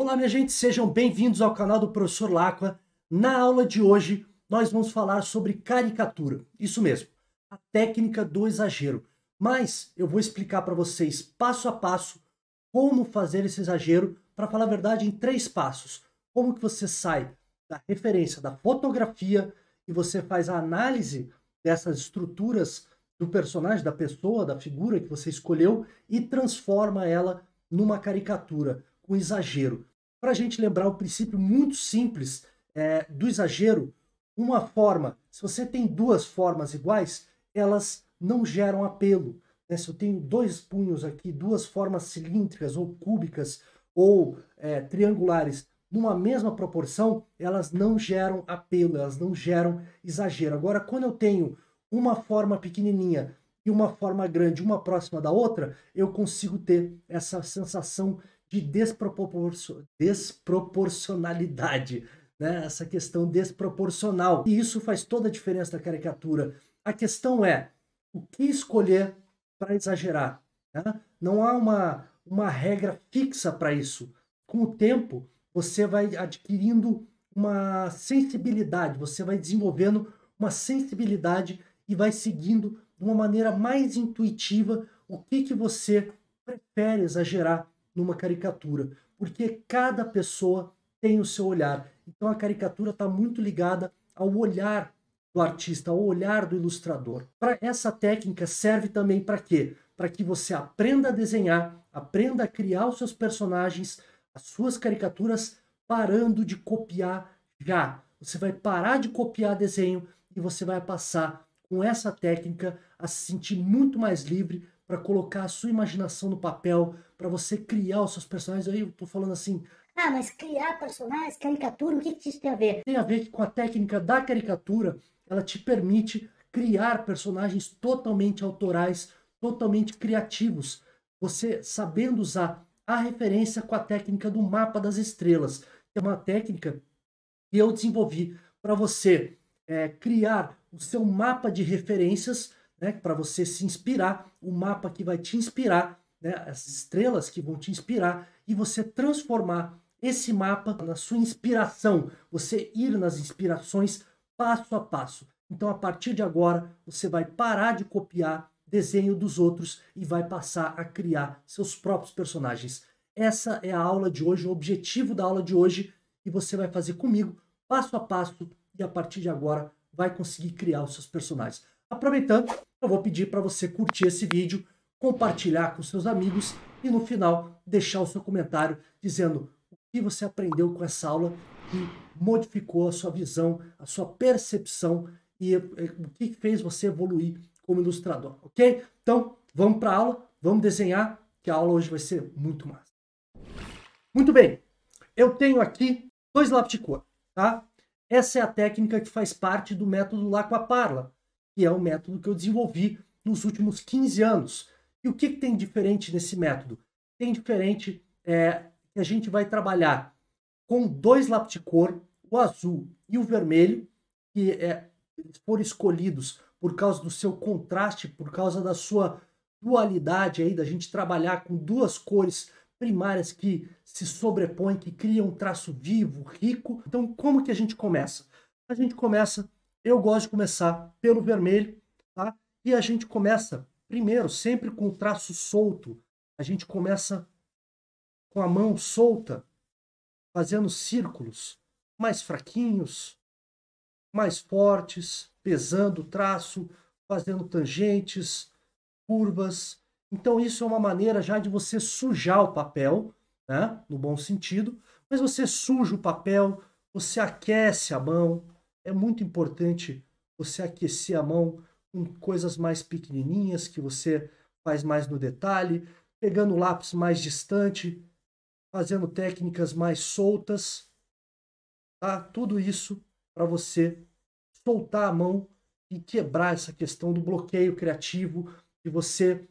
Olá, minha gente, sejam bem-vindos ao canal do Professor Láqua. Na aula de hoje, nós vamos falar sobre caricatura. Isso mesmo, a técnica do exagero. Mas eu vou explicar para vocês passo a passo como fazer esse exagero, para falar a verdade, em três passos. Como que você sai da referência da fotografia e você faz a análise dessas estruturas do personagem, da pessoa, da figura que você escolheu e transforma ela numa caricatura, com exagero para a gente lembrar um princípio muito simples é, do exagero. Uma forma, se você tem duas formas iguais, elas não geram apelo. Né? Se eu tenho dois punhos aqui, duas formas cilíndricas ou cúbicas ou é, triangulares numa mesma proporção, elas não geram apelo, elas não geram exagero. Agora, quando eu tenho uma forma pequenininha e uma forma grande, uma próxima da outra, eu consigo ter essa sensação de despropor desproporcionalidade, né? essa questão desproporcional. E isso faz toda a diferença da caricatura. A questão é o que escolher para exagerar. Né? Não há uma, uma regra fixa para isso. Com o tempo, você vai adquirindo uma sensibilidade, você vai desenvolvendo uma sensibilidade e vai seguindo de uma maneira mais intuitiva o que, que você prefere exagerar numa caricatura, porque cada pessoa tem o seu olhar. Então a caricatura está muito ligada ao olhar do artista, ao olhar do ilustrador. Para essa técnica serve também para quê? Para que você aprenda a desenhar, aprenda a criar os seus personagens, as suas caricaturas, parando de copiar já. Você vai parar de copiar desenho e você vai passar com essa técnica a se sentir muito mais livre para colocar a sua imaginação no papel, para você criar os seus personagens. Aí eu tô falando assim, ah, mas criar personagens, caricatura, o que, que isso tem a ver? Tem a ver com a técnica da caricatura, ela te permite criar personagens totalmente autorais, totalmente criativos. Você sabendo usar a referência com a técnica do mapa das estrelas, que é uma técnica que eu desenvolvi para você é, criar o seu mapa de referências, né, para você se inspirar, o mapa que vai te inspirar né, as estrelas que vão te inspirar e você transformar esse mapa na sua inspiração, você ir nas inspirações passo a passo. Então, a partir de agora, você vai parar de copiar desenho dos outros e vai passar a criar seus próprios personagens. Essa é a aula de hoje, o objetivo da aula de hoje, e você vai fazer comigo passo a passo e a partir de agora vai conseguir criar os seus personagens. Aproveitando, eu vou pedir para você curtir esse vídeo, compartilhar com seus amigos e no final deixar o seu comentário dizendo o que você aprendeu com essa aula que modificou a sua visão, a sua percepção e eh, o que fez você evoluir como ilustrador, ok? Então, vamos para a aula, vamos desenhar, que a aula hoje vai ser muito massa. Muito bem, eu tenho aqui dois lápis de cor, tá? Essa é a técnica que faz parte do método parla que é o método que eu desenvolvi nos últimos 15 anos. E o que, que tem diferente nesse método? Tem diferente é, que a gente vai trabalhar com dois lápis de cor, o azul e o vermelho, que é, foram escolhidos por causa do seu contraste, por causa da sua dualidade aí, da gente trabalhar com duas cores primárias que se sobrepõem, que criam um traço vivo, rico. Então, como que a gente começa? A gente começa, eu gosto de começar pelo vermelho, tá? E a gente começa Primeiro, sempre com o traço solto, a gente começa com a mão solta, fazendo círculos mais fraquinhos, mais fortes, pesando o traço, fazendo tangentes, curvas. Então, isso é uma maneira já de você sujar o papel, né? no bom sentido, mas você suja o papel, você aquece a mão. É muito importante você aquecer a mão com coisas mais pequenininhas que você faz mais no detalhe, pegando o lápis mais distante, fazendo técnicas mais soltas, tá? Tudo isso para você soltar a mão e quebrar essa questão do bloqueio criativo, de você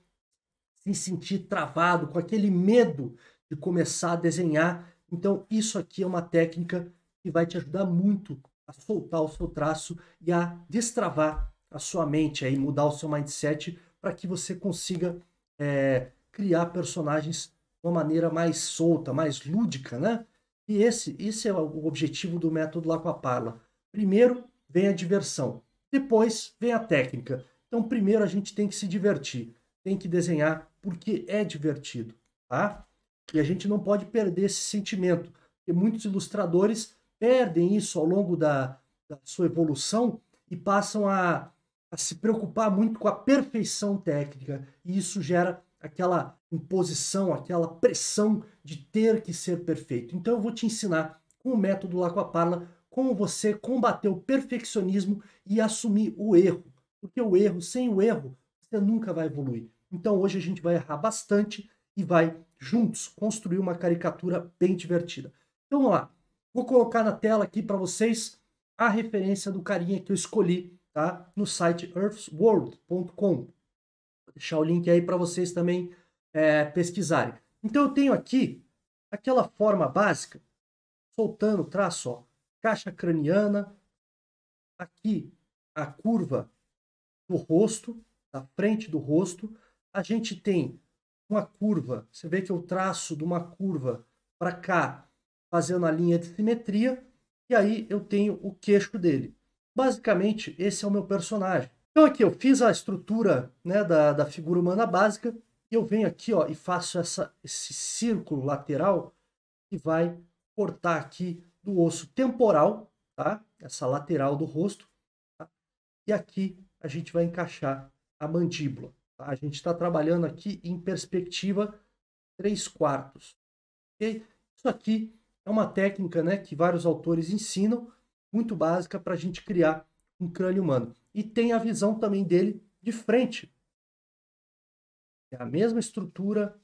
se sentir travado, com aquele medo de começar a desenhar. Então, isso aqui é uma técnica que vai te ajudar muito a soltar o seu traço e a destravar a sua mente aí, mudar o seu mindset para que você consiga é, criar personagens de uma maneira mais solta, mais lúdica, né? E esse, esse é o objetivo do método lá com a Parla. Primeiro vem a diversão, depois vem a técnica. Então primeiro a gente tem que se divertir, tem que desenhar porque é divertido, tá? E a gente não pode perder esse sentimento, porque muitos ilustradores perdem isso ao longo da, da sua evolução e passam a a se preocupar muito com a perfeição técnica e isso gera aquela imposição, aquela pressão de ter que ser perfeito. Então eu vou te ensinar com o método Parla como você combater o perfeccionismo e assumir o erro. Porque o erro, sem o erro, você nunca vai evoluir. Então hoje a gente vai errar bastante e vai juntos construir uma caricatura bem divertida. Então vamos lá. Vou colocar na tela aqui para vocês a referência do carinha que eu escolhi tá? no site earthsworld.com. Vou deixar o link aí para vocês também é, pesquisarem. Então eu tenho aqui aquela forma básica, soltando o traço, ó, caixa craniana, aqui a curva do rosto, da frente do rosto. A gente tem uma curva, você vê que eu é traço de uma curva para cá, fazendo a linha de simetria, e aí eu tenho o queixo dele. Basicamente, esse é o meu personagem. Então aqui eu fiz a estrutura né, da, da figura humana básica e eu venho aqui ó, e faço essa, esse círculo lateral que vai cortar aqui do osso temporal, tá? essa lateral do rosto. Tá? E aqui a gente vai encaixar a mandíbula. Tá? A gente está trabalhando aqui em perspectiva 3 quartos. Okay? Isso aqui é uma técnica né, que vários autores ensinam, muito básica para a gente criar um crânio humano. E tem a visão também dele de frente. É a mesma estrutura,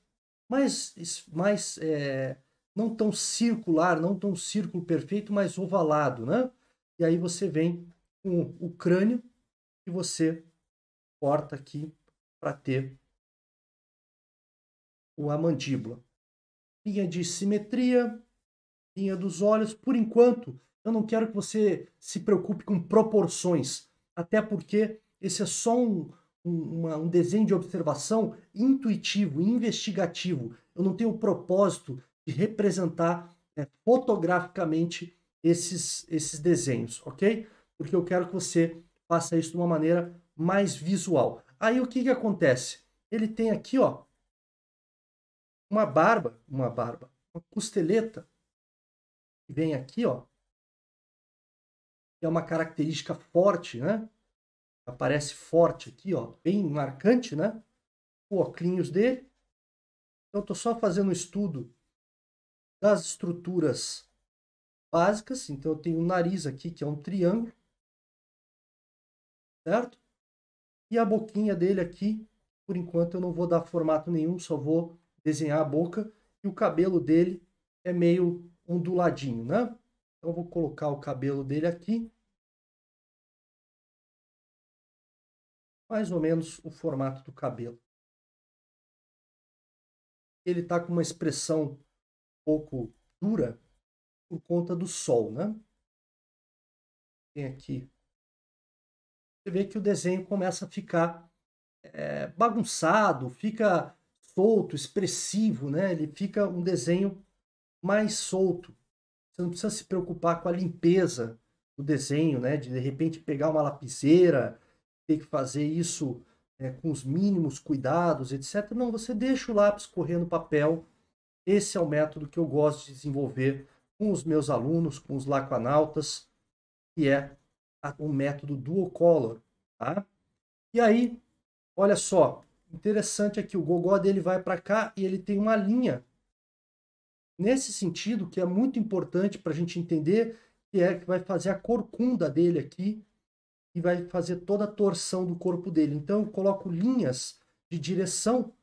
mas mais, é, não tão circular, não tão círculo perfeito, mas ovalado, né? E aí você vem com o crânio e você corta aqui para ter a mandíbula. Linha de simetria, linha dos olhos. Por enquanto, eu não quero que você se preocupe com proporções, até porque esse é só um, um, uma, um desenho de observação intuitivo, investigativo. Eu não tenho o propósito de representar né, fotograficamente esses, esses desenhos, ok? Porque eu quero que você faça isso de uma maneira mais visual. Aí o que, que acontece? Ele tem aqui, ó, uma barba, uma barba, uma costeleta, que vem aqui, ó, que é uma característica forte, né? Aparece forte aqui, ó, bem marcante, né? O óculos dele. Então, estou só fazendo um estudo das estruturas básicas. Então, eu tenho o nariz aqui, que é um triângulo, certo? E a boquinha dele aqui, por enquanto, eu não vou dar formato nenhum, só vou desenhar a boca. E o cabelo dele é meio onduladinho, né? Então eu vou colocar o cabelo dele aqui. Mais ou menos o formato do cabelo. Ele está com uma expressão um pouco dura por conta do sol, né? Tem aqui. Você vê que o desenho começa a ficar é, bagunçado, fica solto, expressivo, né? Ele fica um desenho mais solto. Você não precisa se preocupar com a limpeza do desenho, né? De, de repente pegar uma lapiseira, ter que fazer isso né, com os mínimos cuidados, etc. Não, você deixa o lápis correr no papel. Esse é o método que eu gosto de desenvolver com os meus alunos, com os lacanautas, que é o método duocolor, color, tá? E aí, olha só, interessante aqui, o gogó dele vai para cá e ele tem uma linha nesse sentido que é muito importante para a gente entender que é que vai fazer a corcunda dele aqui e vai fazer toda a torção do corpo dele. Então eu coloco linhas de direção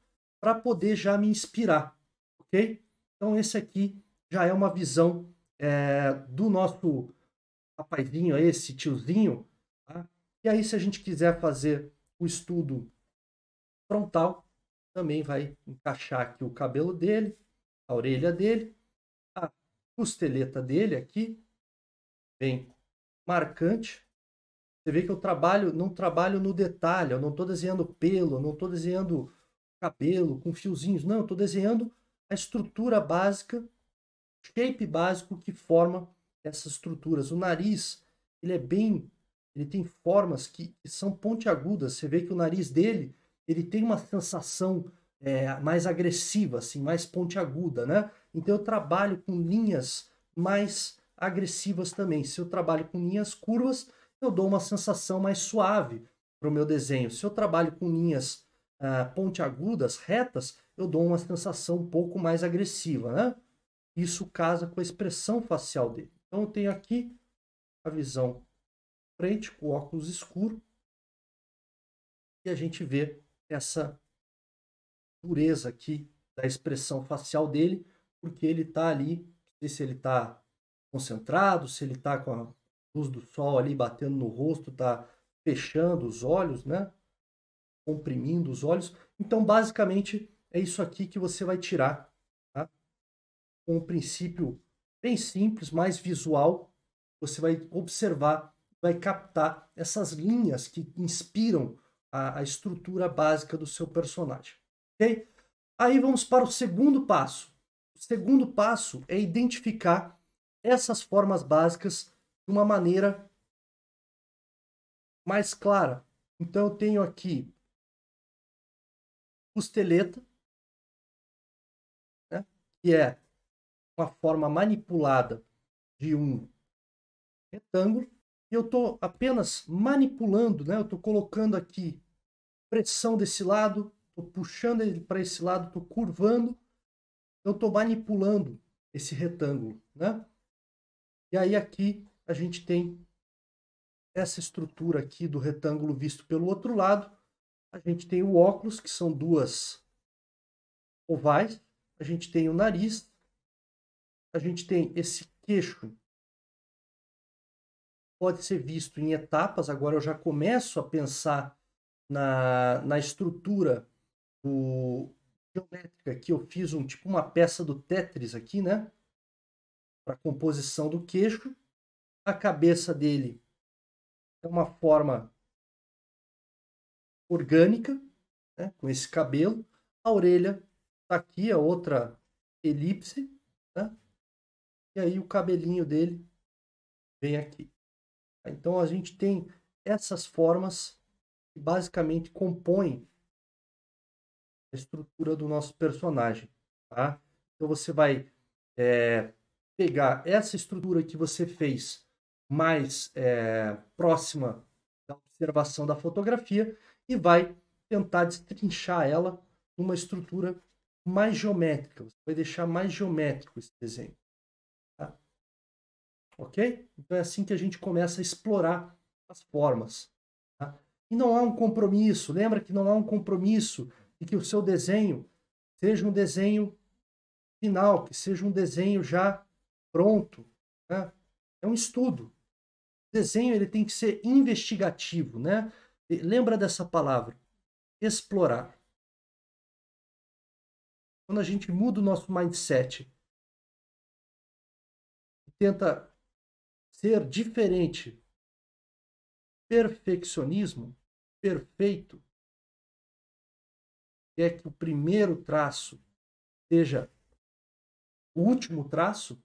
para poder já me inspirar, ok? Então esse aqui já é uma visão é, do nosso rapazinho, esse tiozinho. Tá? E aí se a gente quiser fazer o estudo frontal, também vai encaixar aqui o cabelo dele, a orelha dele, a costeleta dele aqui, bem marcante. Você vê que eu trabalho, não trabalho no detalhe, eu não estou desenhando pelo, não estou desenhando cabelo com fiozinhos, não, estou desenhando a estrutura básica, shape básico que forma essas estruturas. O nariz, ele é bem, ele tem formas que são pontiagudas. Você vê que o nariz dele, ele tem uma sensação é, mais agressiva, assim, mais pontiaguda, né? Então eu trabalho com linhas mais agressivas também. Se eu trabalho com linhas curvas, eu dou uma sensação mais suave para o meu desenho. Se eu trabalho com linhas uh, pontiagudas, retas, eu dou uma sensação um pouco mais agressiva, né? Isso casa com a expressão facial dele. Então eu tenho aqui a visão frente com óculos escuro e a gente vê essa dureza aqui da expressão facial dele, porque ele está ali, não sei se ele está concentrado, se ele está com a luz do sol ali batendo no rosto, está fechando os olhos, né? comprimindo os olhos. Então, basicamente, é isso aqui que você vai tirar. Tá? um princípio bem simples, mais visual, você vai observar, vai captar essas linhas que inspiram a, a estrutura básica do seu personagem. Okay? Aí vamos para o segundo passo. O segundo passo é identificar essas formas básicas de uma maneira mais clara. Então eu tenho aqui costeleta, né? que é uma forma manipulada de um retângulo. E eu estou apenas manipulando, né? eu estou colocando aqui pressão desse lado, tô puxando ele para esse lado, tô curvando, eu então, tô manipulando esse retângulo, né? E aí aqui a gente tem essa estrutura aqui do retângulo visto pelo outro lado. A gente tem o óculos, que são duas ovais. A gente tem o nariz. A gente tem esse queixo. Pode ser visto em etapas. Agora eu já começo a pensar na, na estrutura do geométrica aqui, eu fiz um tipo uma peça do Tetris aqui, né? Para composição do queixo. A cabeça dele é uma forma orgânica, né? com esse cabelo. A orelha tá aqui, a é outra elipse, né? E aí o cabelinho dele vem aqui. Então a gente tem essas formas que basicamente compõem a estrutura do nosso personagem, tá? Então você vai é, pegar essa estrutura que você fez mais é, próxima da observação da fotografia e vai tentar destrinchar ela numa estrutura mais geométrica. Você vai deixar mais geométrico esse desenho. Tá? Ok? Então é assim que a gente começa a explorar as formas. Tá? E não há um compromisso. Lembra que não há um compromisso e que o seu desenho seja um desenho final, que seja um desenho já pronto. Né? É um estudo. O desenho ele tem que ser investigativo, né? lembra dessa palavra, explorar. Quando a gente muda o nosso mindset, tenta ser diferente, perfeccionismo, perfeito, quer é que o primeiro traço seja o último traço,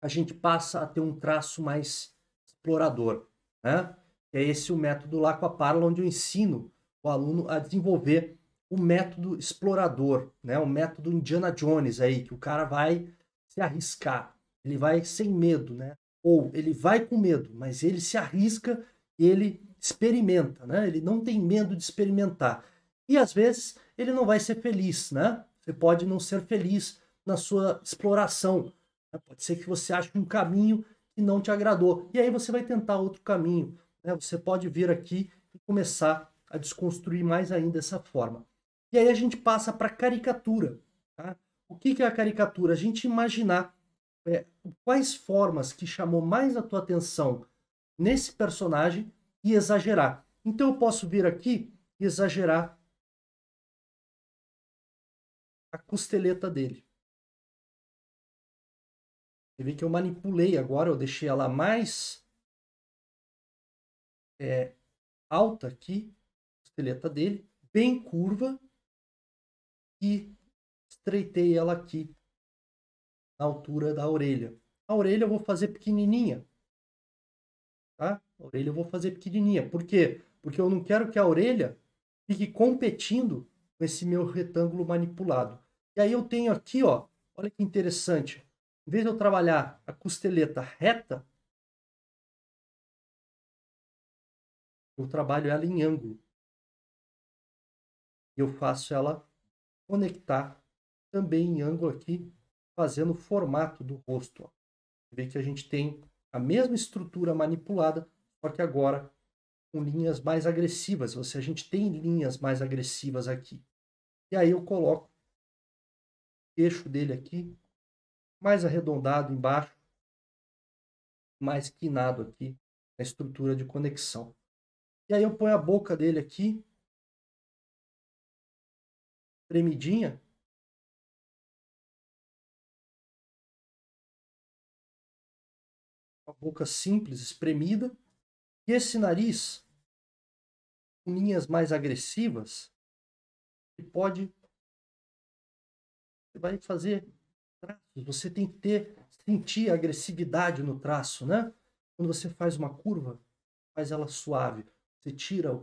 a gente passa a ter um traço mais explorador. Né? É esse o método lá com a Parla, onde eu ensino o aluno a desenvolver o método explorador, né? o método Indiana Jones aí, que o cara vai se arriscar, ele vai sem medo, né? ou ele vai com medo, mas ele se arrisca, ele experimenta, né? ele não tem medo de experimentar. E às vezes ele não vai ser feliz, né? Você pode não ser feliz na sua exploração. Né? Pode ser que você ache um caminho que não te agradou. E aí você vai tentar outro caminho. Né? Você pode vir aqui e começar a desconstruir mais ainda essa forma. E aí a gente passa para caricatura. Tá? O que, que é a caricatura? A gente imaginar é, quais formas que chamou mais a tua atenção nesse personagem e exagerar. Então eu posso vir aqui e exagerar a costeleta dele. Você vê que eu manipulei agora, eu deixei ela mais é, alta aqui, costeleta dele, bem curva, e estreitei ela aqui na altura da orelha. A orelha eu vou fazer pequenininha, tá? A orelha eu vou fazer pequenininha. Por quê? Porque eu não quero que a orelha fique competindo com esse meu retângulo manipulado. E aí eu tenho aqui, ó, olha que interessante. Em vez de eu trabalhar a costeleta reta, eu trabalho ela em ângulo. E eu faço ela conectar também em ângulo aqui, fazendo o formato do rosto. Ó. Vê que a gente tem a mesma estrutura manipulada, só que agora com linhas mais agressivas. Ou seja, a gente tem linhas mais agressivas aqui. E aí eu coloco eixo dele aqui, mais arredondado embaixo, mais quinado aqui na estrutura de conexão. E aí eu ponho a boca dele aqui, premidinha a boca simples, espremida. E esse nariz, com linhas mais agressivas, que pode vai fazer traços, você tem que ter, sentir a agressividade no traço, né? Quando você faz uma curva, faz ela suave. Você tira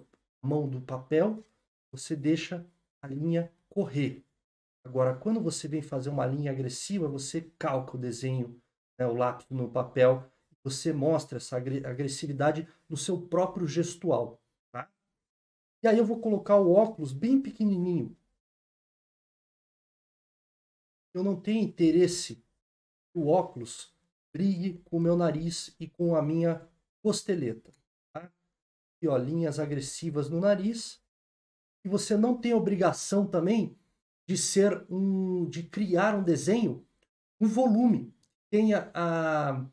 a mão do papel, você deixa a linha correr. Agora, quando você vem fazer uma linha agressiva, você calca o desenho, né, o lápis no papel, você mostra essa agressividade no seu próprio gestual. Tá? E aí eu vou colocar o óculos bem pequenininho, eu não tenho interesse que o óculos brigue com o meu nariz e com a minha costeleta. Tá? agressivas no nariz. E você não tem obrigação também de ser um. de criar um desenho, um volume, que tenha a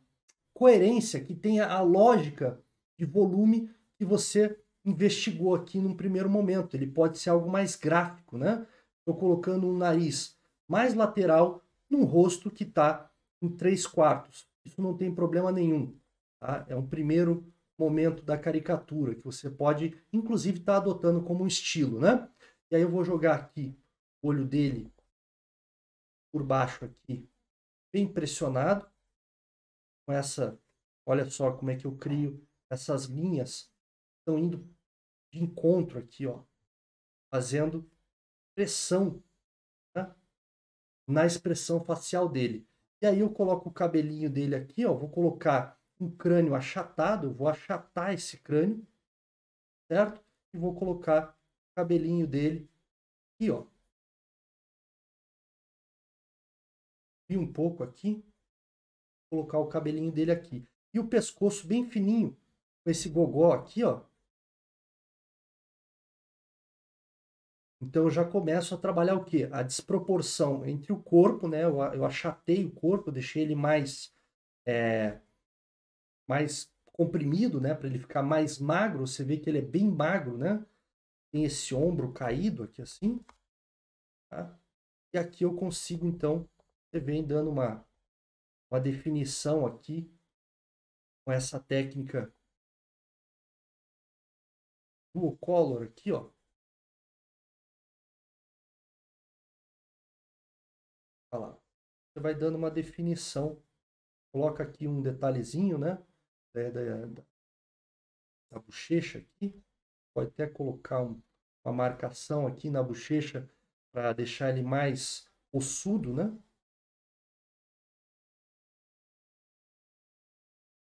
coerência, que tenha a lógica de volume que você investigou aqui num primeiro momento. Ele pode ser algo mais gráfico, né? Estou colocando um nariz mais lateral num rosto que está em 3 quartos. Isso não tem problema nenhum. Tá? É um primeiro momento da caricatura que você pode, inclusive, estar tá adotando como um estilo. Né? E aí eu vou jogar aqui o olho dele por baixo aqui, bem pressionado, com essa, olha só como é que eu crio essas linhas, estão indo de encontro aqui, ó, fazendo pressão na expressão facial dele. E aí eu coloco o cabelinho dele aqui, ó, vou colocar um crânio achatado, vou achatar esse crânio, certo? E vou colocar o cabelinho dele aqui, ó. E um pouco aqui, vou colocar o cabelinho dele aqui. E o pescoço bem fininho, com esse gogó aqui, ó, Então eu já começo a trabalhar o quê? A desproporção entre o corpo, né? Eu, eu achatei o corpo, deixei ele mais é, mais comprimido, né, para ele ficar mais magro. Você vê que ele é bem magro, né? Tem esse ombro caído aqui assim, tá? E aqui eu consigo então, você vem dando uma uma definição aqui com essa técnica do color aqui, ó falar. Você vai dando uma definição, coloca aqui um detalhezinho, né? Da, da, da bochecha aqui. Pode até colocar um, uma marcação aqui na bochecha para deixar ele mais ossudo, né?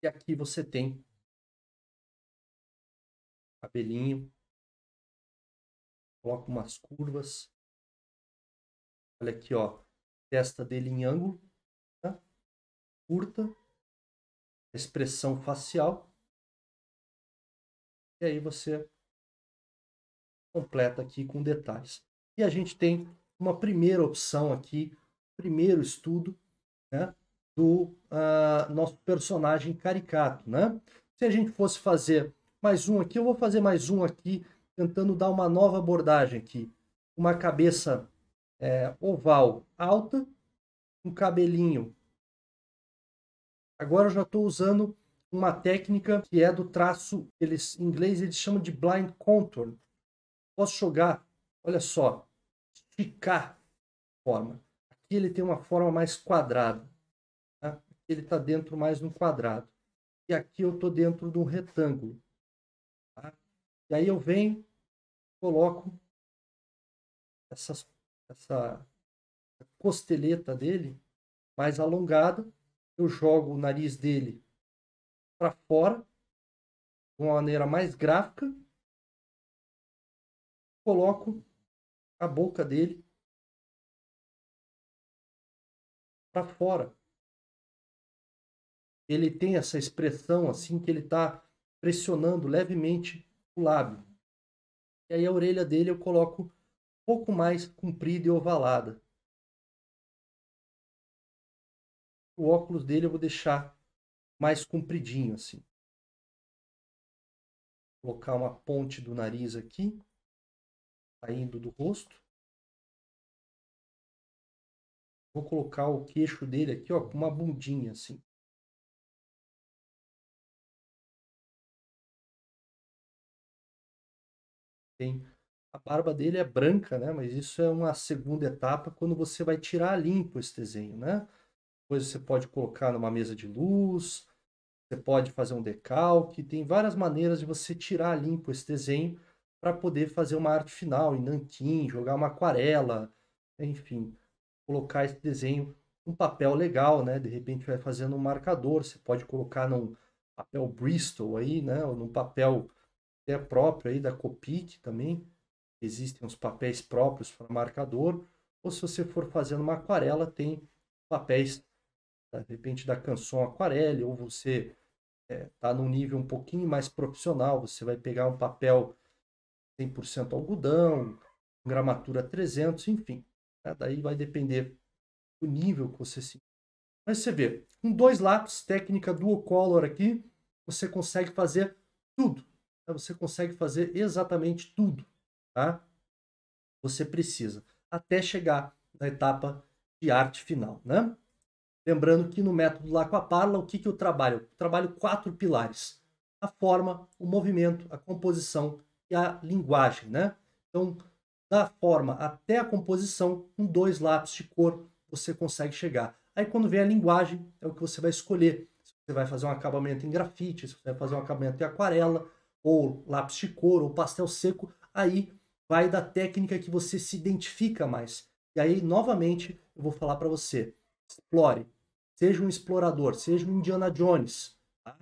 E aqui você tem cabelinho, coloca umas curvas. Olha aqui, ó, testa dele em ângulo, tá? curta, expressão facial. E aí você completa aqui com detalhes. E a gente tem uma primeira opção aqui, primeiro estudo né, do uh, nosso personagem caricato. Né? Se a gente fosse fazer mais um aqui, eu vou fazer mais um aqui, tentando dar uma nova abordagem aqui. Uma cabeça é, oval alta, um cabelinho. Agora eu já estou usando uma técnica que é do traço, eles, em inglês eles chamam de blind contour. Posso jogar, olha só, esticar forma. Aqui ele tem uma forma mais quadrada. Tá? Ele está dentro mais no um quadrado. E aqui eu estou dentro de um retângulo. Tá? E aí eu venho, coloco essas essa costeleta dele mais alongada. Eu jogo o nariz dele para fora de uma maneira mais gráfica. Coloco a boca dele para fora. Ele tem essa expressão assim que ele está pressionando levemente o lábio. E aí a orelha dele eu coloco pouco mais comprida e ovalada. O óculos dele eu vou deixar mais compridinho assim. Vou colocar uma ponte do nariz aqui, saindo do rosto. Vou colocar o queixo dele aqui, ó, com uma bundinha assim. Tem a barba dele é branca, né? Mas isso é uma segunda etapa quando você vai tirar limpo esse desenho, né? Depois você pode colocar numa mesa de luz, você pode fazer um decalque, tem várias maneiras de você tirar limpo esse desenho para poder fazer uma arte final em nanquim, jogar uma aquarela, enfim, colocar esse desenho um papel legal, né? De repente vai fazendo um marcador, você pode colocar num papel Bristol aí, né? Ou num papel até próprio aí da Copic também, existem os papéis próprios para marcador, ou se você for fazendo uma aquarela, tem papéis, tá, de repente, da canção aquarela, ou você está é, tá num nível um pouquinho mais profissional, você vai pegar um papel 100% algodão, gramatura 300, enfim. Né? Daí vai depender do nível que você se... Mas você vê, com dois lápis, técnica dual color aqui, você consegue fazer tudo. Né, você consegue fazer exatamente tudo tá? Você precisa até chegar na etapa de arte final, né? Lembrando que no método lá com a Parla, o que, que eu trabalho? Eu trabalho quatro pilares: a forma, o movimento, a composição e a linguagem, né? Então, da forma até a composição, com dois lápis de cor, você consegue chegar. Aí, quando vem a linguagem, é o que você vai escolher. Se você vai fazer um acabamento em grafite, se você vai fazer um acabamento em aquarela, ou lápis de cor, ou pastel seco, aí vai da técnica que você se identifica mais. E aí, novamente, eu vou falar para você: explore, seja um explorador, seja um Indiana Jones, tá?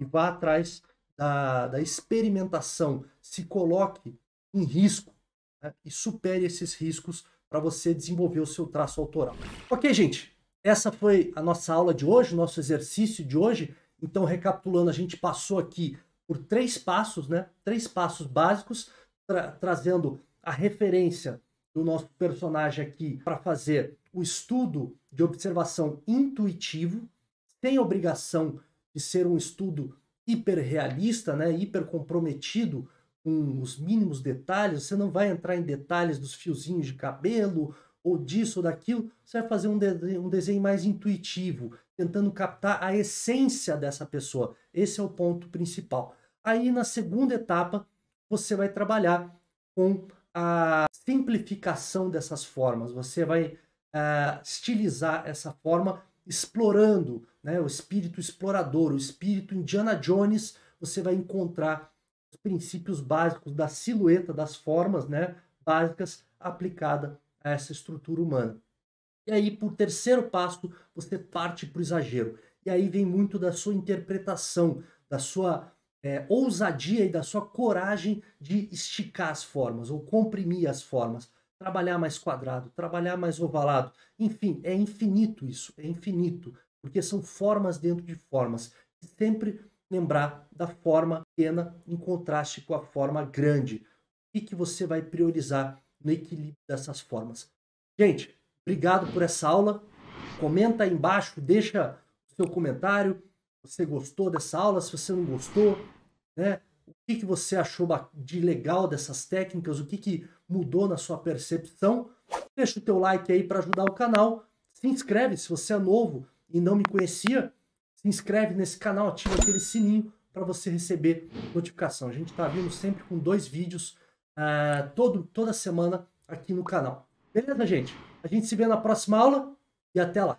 e vá atrás da, da experimentação, se coloque em risco né? e supere esses riscos para você desenvolver o seu traço autoral. Ok, gente? Essa foi a nossa aula de hoje, nosso exercício de hoje. Então, recapitulando, a gente passou aqui por três passos, né? Três passos básicos tra trazendo a referência do nosso personagem aqui para fazer o estudo de observação intuitivo, sem obrigação de ser um estudo hiperrealista, né, hiper comprometido com os mínimos detalhes, você não vai entrar em detalhes dos fiozinhos de cabelo ou disso ou daquilo, você vai fazer um, de um desenho mais intuitivo, tentando captar a essência dessa pessoa. Esse é o ponto principal. Aí na segunda etapa, você vai trabalhar com a simplificação dessas formas, você vai uh, estilizar essa forma explorando, né, o espírito explorador, o espírito Indiana Jones, você vai encontrar os princípios básicos da silhueta, das formas né, básicas aplicada a essa estrutura humana. E aí, por terceiro passo, você parte para o exagero. E aí vem muito da sua interpretação, da sua é, ousadia e da sua coragem de esticar as formas ou comprimir as formas, trabalhar mais quadrado, trabalhar mais ovalado. Enfim, é infinito isso, é infinito, porque são formas dentro de formas. sempre lembrar da forma pequena em contraste com a forma grande. O que, que você vai priorizar no equilíbrio dessas formas? Gente, obrigado por essa aula. Comenta aí embaixo, deixa o seu comentário você gostou dessa aula, se você não gostou, né? O que, que você achou de legal dessas técnicas? O que, que mudou na sua percepção? Deixa o teu like aí para ajudar o canal. Se inscreve se você é novo e não me conhecia. Se inscreve nesse canal, ativa aquele sininho para você receber notificação. A gente está vindo sempre com dois vídeos uh, todo, toda semana aqui no canal. Beleza, gente? A gente se vê na próxima aula e até lá.